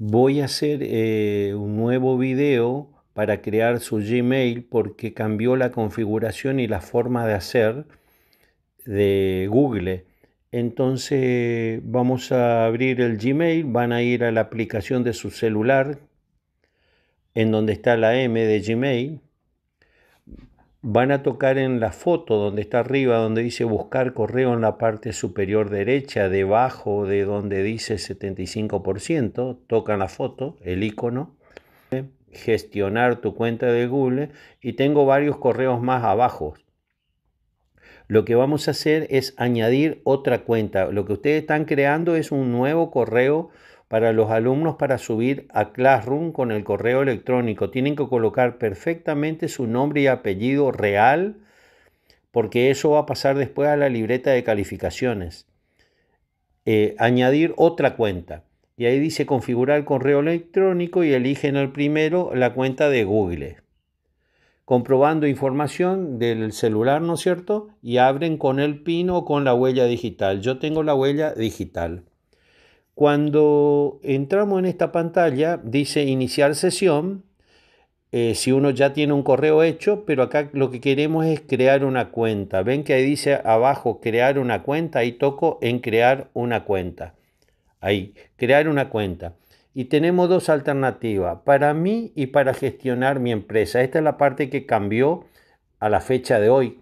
voy a hacer eh, un nuevo video para crear su Gmail porque cambió la configuración y la forma de hacer de Google. Entonces vamos a abrir el Gmail, van a ir a la aplicación de su celular en donde está la M de Gmail van a tocar en la foto donde está arriba, donde dice buscar correo en la parte superior derecha, debajo de donde dice 75%, tocan la foto, el icono, gestionar tu cuenta de Google y tengo varios correos más abajo. Lo que vamos a hacer es añadir otra cuenta. Lo que ustedes están creando es un nuevo correo para los alumnos para subir a Classroom con el correo electrónico. Tienen que colocar perfectamente su nombre y apellido real porque eso va a pasar después a la libreta de calificaciones. Eh, añadir otra cuenta. Y ahí dice configurar correo electrónico y eligen el primero la cuenta de Google. Comprobando información del celular, ¿no es cierto? Y abren con el pin o con la huella digital. Yo tengo la huella digital. Cuando entramos en esta pantalla, dice iniciar sesión. Eh, si uno ya tiene un correo hecho, pero acá lo que queremos es crear una cuenta. Ven que ahí dice abajo crear una cuenta, ahí toco en crear una cuenta. Ahí, crear una cuenta. Y tenemos dos alternativas, para mí y para gestionar mi empresa. Esta es la parte que cambió a la fecha de hoy,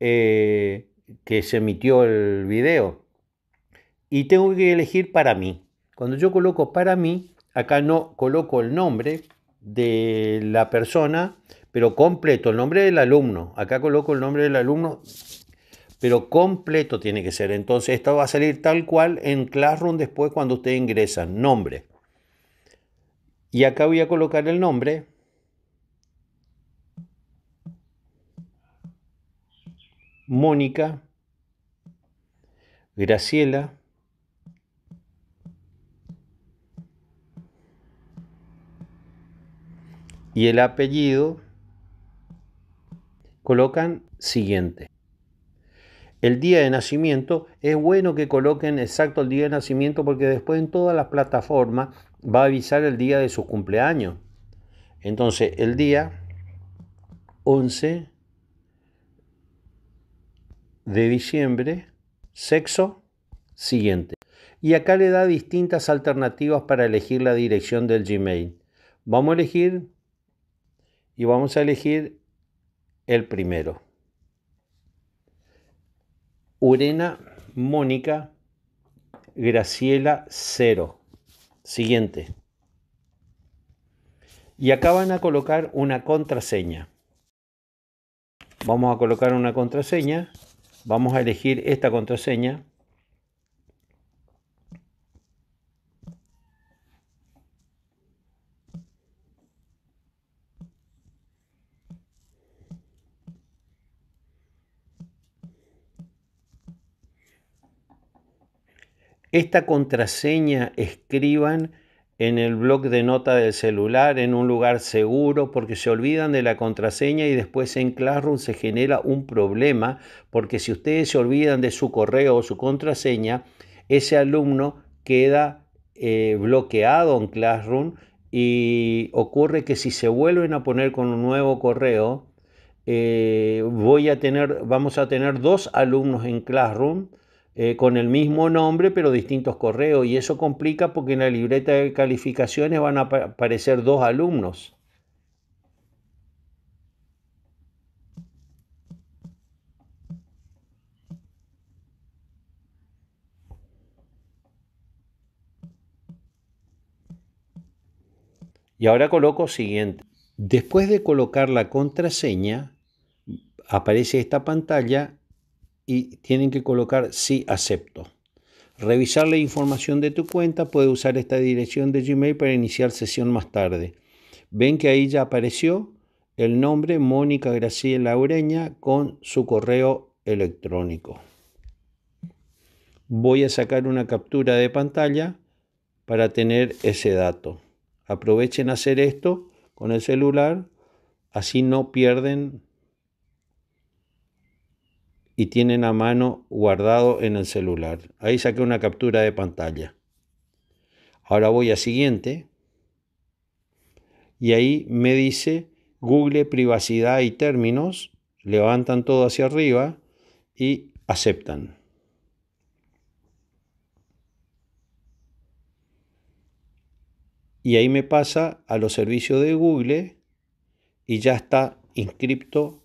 eh, que se emitió el video y tengo que elegir para mí. Cuando yo coloco para mí, acá no coloco el nombre de la persona, pero completo, el nombre del alumno. Acá coloco el nombre del alumno, pero completo tiene que ser. Entonces, esto va a salir tal cual en Classroom después cuando usted ingresa. nombre. Y acá voy a colocar el nombre. Mónica, Graciela, y el apellido, colocan siguiente. El día de nacimiento, es bueno que coloquen exacto el día de nacimiento porque después en todas las plataformas va a avisar el día de su cumpleaños. Entonces, el día 11 de diciembre, sexo, siguiente. Y acá le da distintas alternativas para elegir la dirección del Gmail. Vamos a elegir y vamos a elegir el primero. Urena Mónica Graciela 0. Siguiente. Y acá van a colocar una contraseña. Vamos a colocar una contraseña. Vamos a elegir esta contraseña. Esta contraseña escriban en el bloc de nota del celular, en un lugar seguro, porque se olvidan de la contraseña y después en Classroom se genera un problema, porque si ustedes se olvidan de su correo o su contraseña, ese alumno queda eh, bloqueado en Classroom y ocurre que si se vuelven a poner con un nuevo correo, eh, voy a tener, vamos a tener dos alumnos en Classroom eh, con el mismo nombre pero distintos correos y eso complica porque en la libreta de calificaciones van a aparecer dos alumnos. Y ahora coloco siguiente. Después de colocar la contraseña, aparece esta pantalla y tienen que colocar sí acepto. Revisar la información de tu cuenta, puede usar esta dirección de Gmail para iniciar sesión más tarde. Ven que ahí ya apareció el nombre Mónica Graciela Ureña con su correo electrónico. Voy a sacar una captura de pantalla para tener ese dato. Aprovechen hacer esto con el celular, así no pierden y tienen a mano guardado en el celular. Ahí saqué una captura de pantalla. Ahora voy a siguiente y ahí me dice Google privacidad y términos. Levantan todo hacia arriba y aceptan. Y ahí me pasa a los servicios de Google y ya está inscripto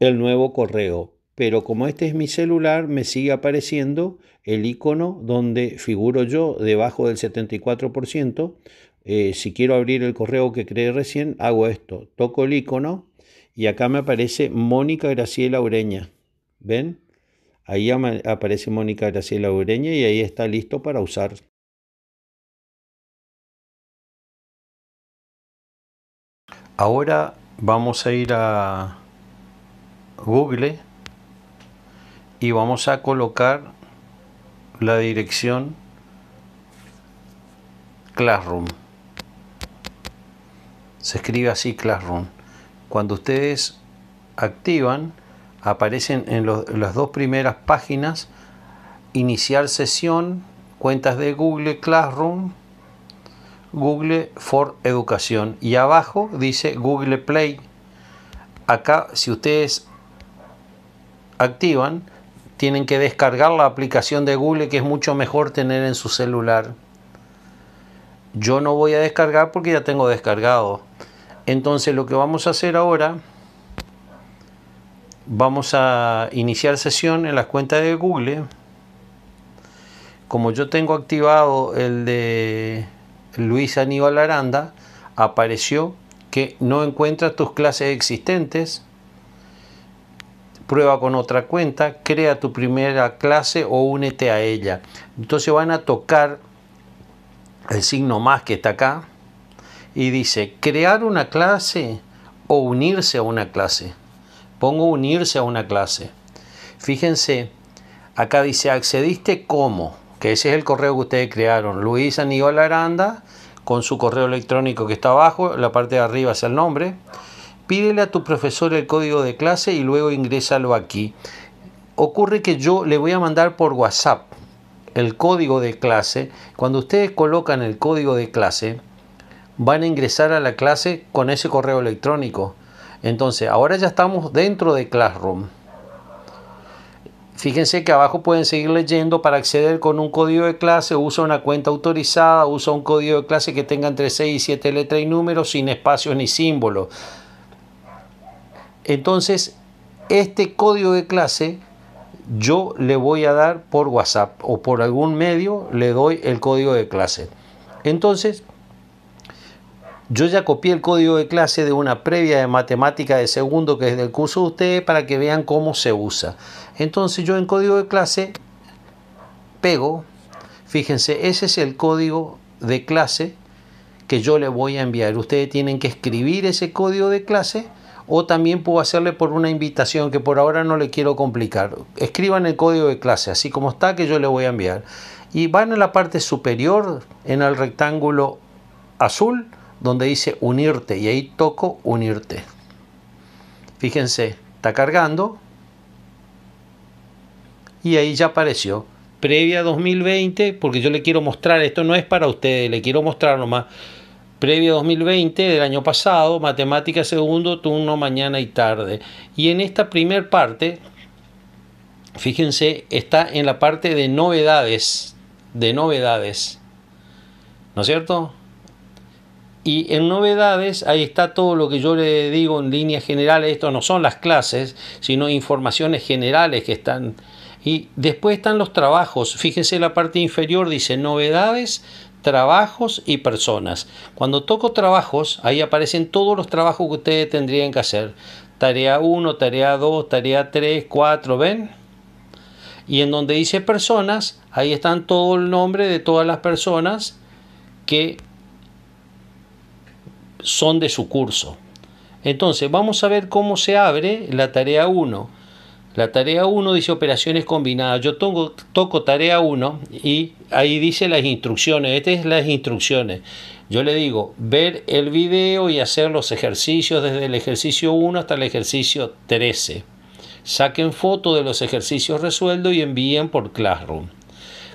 el nuevo correo, pero como este es mi celular, me sigue apareciendo el icono donde figuro yo debajo del 74%. Eh, si quiero abrir el correo que creé recién, hago esto, toco el icono y acá me aparece Mónica Graciela Ureña. ¿Ven? Ahí aparece Mónica Graciela Ureña y ahí está listo para usar. Ahora vamos a ir a Google y vamos a colocar la dirección Classroom. Se escribe así Classroom. Cuando ustedes activan, aparecen en las dos primeras páginas iniciar sesión, cuentas de Google Classroom, Google for Educación y abajo dice Google Play. Acá si ustedes activan, tienen que descargar la aplicación de Google que es mucho mejor tener en su celular. Yo no voy a descargar porque ya tengo descargado. Entonces lo que vamos a hacer ahora, vamos a iniciar sesión en las cuentas de Google. Como yo tengo activado el de Luis Aníbal Aranda, apareció que no encuentras tus clases existentes prueba con otra cuenta, crea tu primera clase o únete a ella. Entonces van a tocar el signo más que está acá y dice crear una clase o unirse a una clase. Pongo unirse a una clase. Fíjense, acá dice accediste como, que ese es el correo que ustedes crearon. Luis Aníbal Aranda con su correo electrónico que está abajo, la parte de arriba es el nombre pídele a tu profesor el código de clase y luego ingrésalo aquí. Ocurre que yo le voy a mandar por WhatsApp el código de clase. Cuando ustedes colocan el código de clase, van a ingresar a la clase con ese correo electrónico. Entonces, ahora ya estamos dentro de Classroom. Fíjense que abajo pueden seguir leyendo para acceder con un código de clase, usa una cuenta autorizada, usa un código de clase que tenga entre 6 y 7 letras y números sin espacios ni símbolos. Entonces, este código de clase yo le voy a dar por WhatsApp o por algún medio le doy el código de clase. Entonces, yo ya copié el código de clase de una previa de matemática de segundo que es del curso de ustedes para que vean cómo se usa. Entonces yo en código de clase pego, fíjense, ese es el código de clase que yo le voy a enviar. Ustedes tienen que escribir ese código de clase o también puedo hacerle por una invitación que por ahora no le quiero complicar. Escriban el código de clase, así como está, que yo le voy a enviar. Y van a la parte superior, en el rectángulo azul, donde dice unirte, y ahí toco unirte. Fíjense, está cargando. Y ahí ya apareció. Previa 2020, porque yo le quiero mostrar, esto no es para ustedes, le quiero mostrar nomás previo 2020 del año pasado, ...matemática segundo turno mañana y tarde. Y en esta primer parte, fíjense, está en la parte de novedades, de novedades. ¿No es cierto? Y en novedades, ahí está todo lo que yo le digo en líneas generales. Esto no son las clases, sino informaciones generales que están. Y después están los trabajos. Fíjense la parte inferior, dice novedades, trabajos y personas. Cuando toco trabajos, ahí aparecen todos los trabajos que ustedes tendrían que hacer. Tarea 1, tarea 2, tarea 3, 4, ¿ven? Y en donde dice personas, ahí están todo el nombre de todas las personas que son de su curso. Entonces, vamos a ver cómo se abre la tarea 1. La tarea 1 dice operaciones combinadas. Yo toco, toco tarea 1 y ahí dice las instrucciones. Estas es las instrucciones. Yo le digo ver el video y hacer los ejercicios desde el ejercicio 1 hasta el ejercicio 13. Saquen foto de los ejercicios resueltos y envíen por Classroom.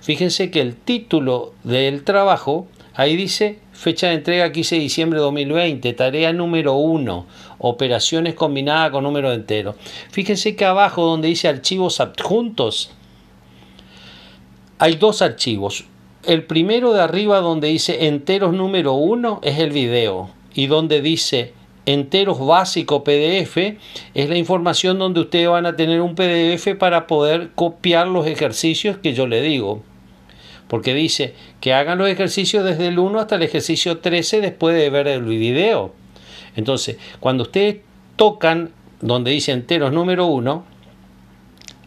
Fíjense que el título del trabajo ahí dice Fecha de entrega 15 de diciembre de 2020. Tarea número 1. Operaciones combinadas con número entero. Fíjense que abajo donde dice archivos adjuntos. Hay dos archivos. El primero de arriba donde dice enteros número 1 es el video. Y donde dice enteros básico PDF es la información donde ustedes van a tener un PDF para poder copiar los ejercicios que yo le digo porque dice que hagan los ejercicios desde el 1 hasta el ejercicio 13 después de ver el video. Entonces, cuando ustedes tocan donde dice enteros número 1,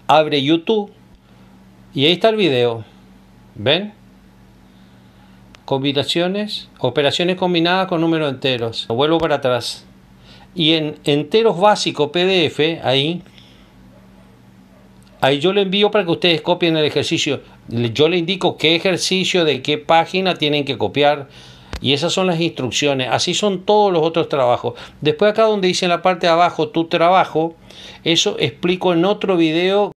abre YouTube y ahí está el video. ¿Ven? Combinaciones, operaciones combinadas con números enteros. Vuelvo para atrás. Y en enteros básico PDF, ahí Ahí yo le envío para que ustedes copien el ejercicio. Yo le indico qué ejercicio, de qué página tienen que copiar. Y esas son las instrucciones. Así son todos los otros trabajos. Después acá donde dice en la parte de abajo tu trabajo, eso explico en otro video